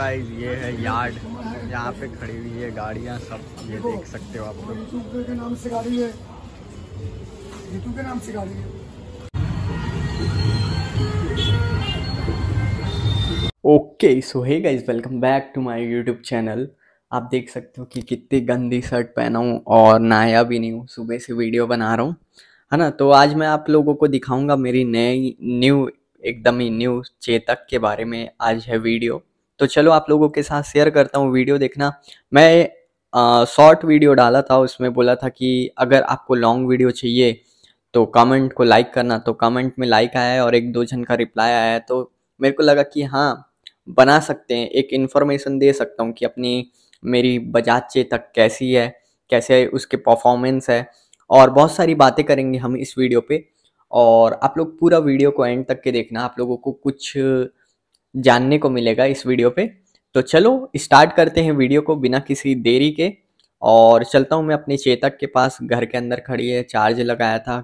guys ये है yard यहाँ पे खड़ी हुई है गाड़िया सब ये देख सकते हो आप लोग okay so hey guys welcome back to my YouTube channel आप देख सकते हो कि कितनी गंदी शर्ट पहना हूँ और नाया भी नहीं हूँ सुबह से वीडियो बना रहा हूँ है ना तो आज मैं आप लोगों को दिखाऊंगा मेरी नई न्यू एकदम ही न्यू चेतक के बारे में आज है वीडियो तो चलो आप लोगों के साथ शेयर करता हूँ वीडियो देखना मैं शॉर्ट वीडियो डाला था उसमें बोला था कि अगर आपको लॉन्ग वीडियो चाहिए तो कमेंट को लाइक करना तो कमेंट में लाइक आया है और एक दो जन का रिप्लाई आया है तो मेरे को लगा कि हाँ बना सकते हैं एक इन्फॉर्मेशन दे सकता हूँ कि अपनी मेरी बजाचे तक कैसी है कैसे उसके परफॉर्मेंस है और बहुत सारी बातें करेंगे हम इस वीडियो पे और आप लोग पूरा वीडियो को एंड तक के देखना आप लोगों को कुछ जानने को मिलेगा इस वीडियो पे तो चलो स्टार्ट करते हैं वीडियो को बिना किसी देरी के और चलता हूँ मैं अपने चेतक के पास घर के अंदर खड़ी है चार्ज लगाया था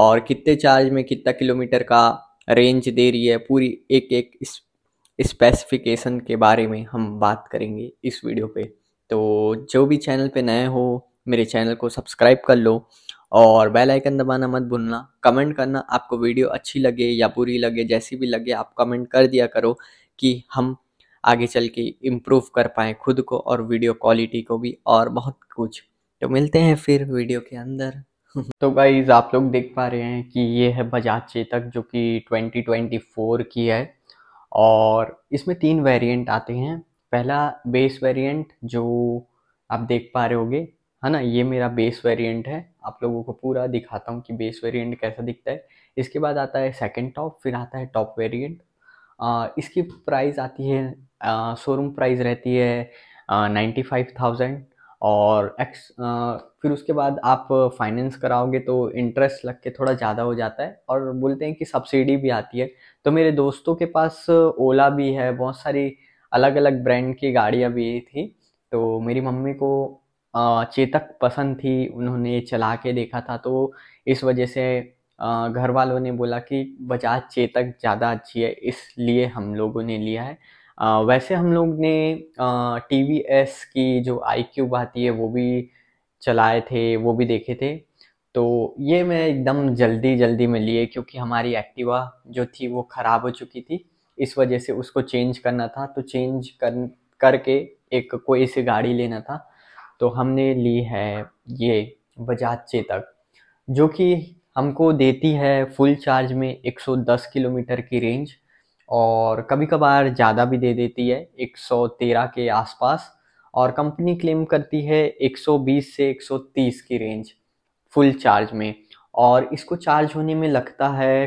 और कितने चार्ज में कितना किलोमीटर का रेंज दे रही है पूरी एक एक स्पेसिफिकेशन के बारे में हम बात करेंगे इस वीडियो पे तो जो भी चैनल पे नए हो मेरे चैनल को सब्सक्राइब कर लो और बेल आइकन दबाना मत भूलना कमेंट करना आपको वीडियो अच्छी लगे या बुरी लगे जैसी भी लगे आप कमेंट कर दिया करो कि हम आगे चल के इम्प्रूव कर पाएँ खुद को और वीडियो क्वालिटी को भी और बहुत कुछ तो मिलते हैं फिर वीडियो के अंदर तो गाइज़ आप लोग देख पा रहे हैं कि ये है बजाज चेतक जो कि 2024 की है और इसमें तीन वेरिएंट आते हैं पहला बेस वेरिएंट जो आप देख पा रहे होगे है ना ये मेरा बेस वेरिएंट है आप लोगों को पूरा दिखाता हूँ कि बेस वेरिएंट कैसा दिखता है इसके बाद आता है सेकंड टॉप फिर आता है टॉप वेरिएंट इसकी प्राइस आती है शोरूम प्राइस रहती है नाइन्टी फाइव थाउजेंड और एक्स आ, फिर उसके बाद आप फाइनेंस कराओगे तो इंटरेस्ट लग के थोड़ा ज़्यादा हो जाता है और बोलते हैं कि सब्सिडी भी आती है तो मेरे दोस्तों के पास ओला भी है बहुत सारी अलग अलग ब्रांड की गाड़ियाँ भी थी तो मेरी मम्मी को चेतक पसंद थी उन्होंने चला के देखा था तो इस वजह से घर वालों ने बोला कि बजाज चेतक ज़्यादा अच्छी है इसलिए हम लोगों ने लिया है आ, वैसे हम लोग ने टी वी एस की जो आई क्यूब आती है वो भी चलाए थे वो भी देखे थे तो ये मैं एकदम जल्दी जल्दी में लिए क्योंकि हमारी एक्टिवा जो थी वो ख़राब हो चुकी थी इस वजह से उसको चेंज करना था तो चेंज कर करके एक कोई सी गाड़ी लेना था तो हमने ली है ये बजाज चेतक जो कि हमको देती है फुल चार्ज में 110 किलोमीटर की रेंज और कभी कभार ज़्यादा भी दे देती है 113 के आसपास और कंपनी क्लेम करती है 120 से 130 की रेंज फुल चार्ज में और इसको चार्ज होने में लगता है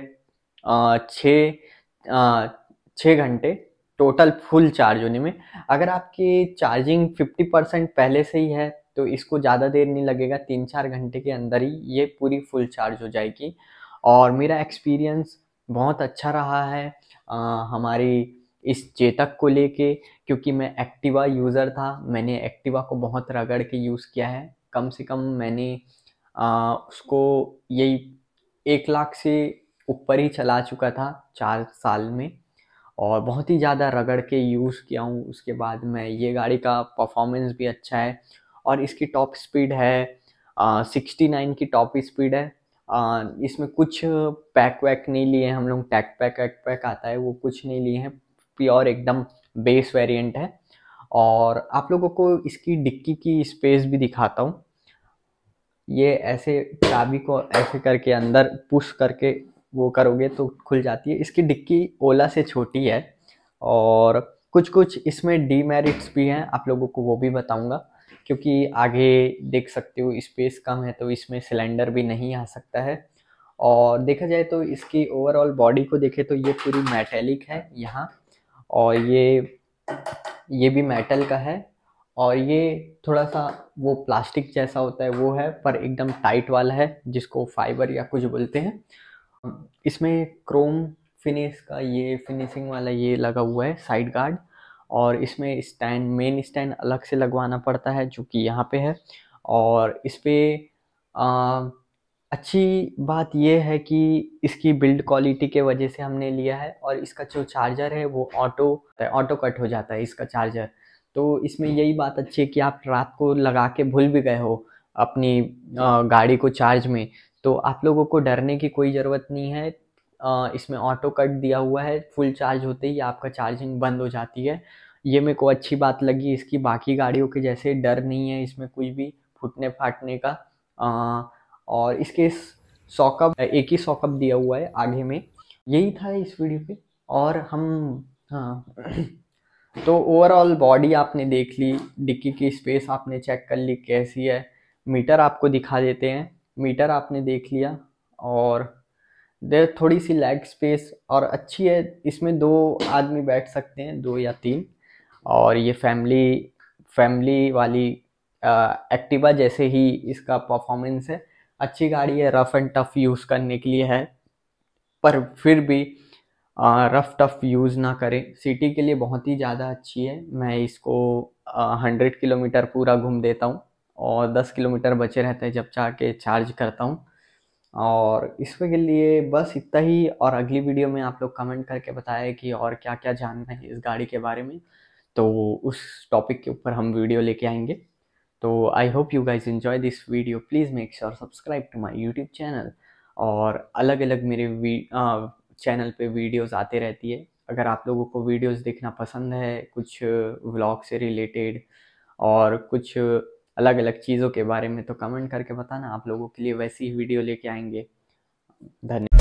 छः छः घंटे टोटल फुल चार्ज होने में अगर आपकी चार्जिंग 50 परसेंट पहले से ही है तो इसको ज़्यादा देर नहीं लगेगा तीन चार घंटे के अंदर ही ये पूरी फुल चार्ज हो जाएगी और मेरा एक्सपीरियंस बहुत अच्छा रहा है आ, हमारी इस चेतक को लेके क्योंकि मैं एक्टिवा यूज़र था मैंने एक्टिवा को बहुत रगड़ के यूज़ किया है कम से कम मैंने आ, उसको यही एक लाख से ऊपर ही चला चुका था चार साल में और बहुत ही ज़्यादा रगड़ के यूज़ किया हूँ उसके बाद में ये गाड़ी का परफॉर्मेंस भी अच्छा है और इसकी टॉप स्पीड है सिक्सटी नाइन की टॉप स्पीड है आ, इसमें कुछ पैक वैक नहीं लिए हम लोग टैक पैक वैक पैक आता है वो कुछ नहीं लिए हैं प्योर एकदम बेस वेरिएंट है और आप लोगों को इसकी डिक्की की स्पेस भी दिखाता हूँ ये ऐसे चाबी को ऐसे करके अंदर पुश करके वो करोगे तो खुल जाती है इसकी डिक्की ओला से छोटी है और कुछ कुछ इसमें डीमेरिट्स भी हैं आप लोगों को वो भी बताऊंगा क्योंकि आगे देख सकते हो स्पेस कम है तो इसमें सिलेंडर भी नहीं आ सकता है और देखा जाए तो इसकी ओवरऑल बॉडी को देखें तो ये पूरी मेटेलिक है यहाँ और ये ये भी मेटल का है और ये थोड़ा सा वो प्लास्टिक जैसा होता है वो है पर एकदम टाइट वाला है जिसको फाइबर या कुछ बोलते हैं इसमें क्रोम फिनिश का ये फिनिशिंग वाला ये लगा हुआ है साइड गार्ड और इसमें स्टैंड मेन स्टैंड अलग से लगवाना पड़ता है जो कि यहाँ पे है और इस पर अच्छी बात यह है कि इसकी बिल्ड क्वालिटी के वजह से हमने लिया है और इसका जो चार्जर है वो ऑटो ऑटो कट हो जाता है इसका चार्जर तो इसमें यही बात अच्छी है कि आप रात को लगा के भूल भी गए हो अपनी गाड़ी को चार्ज में तो आप लोगों को डरने की कोई ज़रूरत नहीं है इसमें ऑटो कट दिया हुआ है फुल चार्ज होते ही आपका चार्जिंग बंद हो जाती है ये मेरे को अच्छी बात लगी इसकी बाकी गाड़ियों के जैसे डर नहीं है इसमें कुछ भी फूटने फाटने का आ, और इसके सॉकअप एक ही सॉकअप दिया हुआ है आगे में यही था इस वीडियो पे और हम हाँ तो ओवरऑल बॉडी आपने देख ली डिक्की की स्पेस आपने चेक कर ली कैसी है मीटर आपको दिखा देते हैं मीटर आपने देख लिया और देर थोड़ी सी लैग स्पेस और अच्छी है इसमें दो आदमी बैठ सकते हैं दो या तीन और ये फैमिली फैमिली वाली एक्टिवा जैसे ही इसका परफॉर्मेंस है अच्छी गाड़ी है रफ़ एंड टफ़ यूज़ करने के लिए है पर फिर भी रफ़ टफ़ यूज़ ना करें सिटी के लिए बहुत ही ज़्यादा अच्छी है मैं इसको हंड्रेड किलोमीटर पूरा घूम देता हूँ और 10 किलोमीटर बचे रहते हैं जब चाह के चार्ज करता हूँ और इसमें के लिए बस इतना ही और अगली वीडियो में आप लोग कमेंट करके बताएं कि और क्या क्या जानना है इस गाड़ी के बारे में तो उस टॉपिक के ऊपर हम वीडियो लेके आएंगे तो I hope you guys enjoy this video please make sure subscribe to my YouTube channel और अलग अलग मेरे चैनल पे वीडियोस आते रहती है अगर आप लोगों को वीडियोस देखना पसंद है कुछ व्लॉग से रिलेटेड और कुछ अलग अलग चीज़ों के बारे में तो कमेंट करके बताना आप लोगों के लिए वैसी ही वीडियो लेके आएंगे धन्यवाद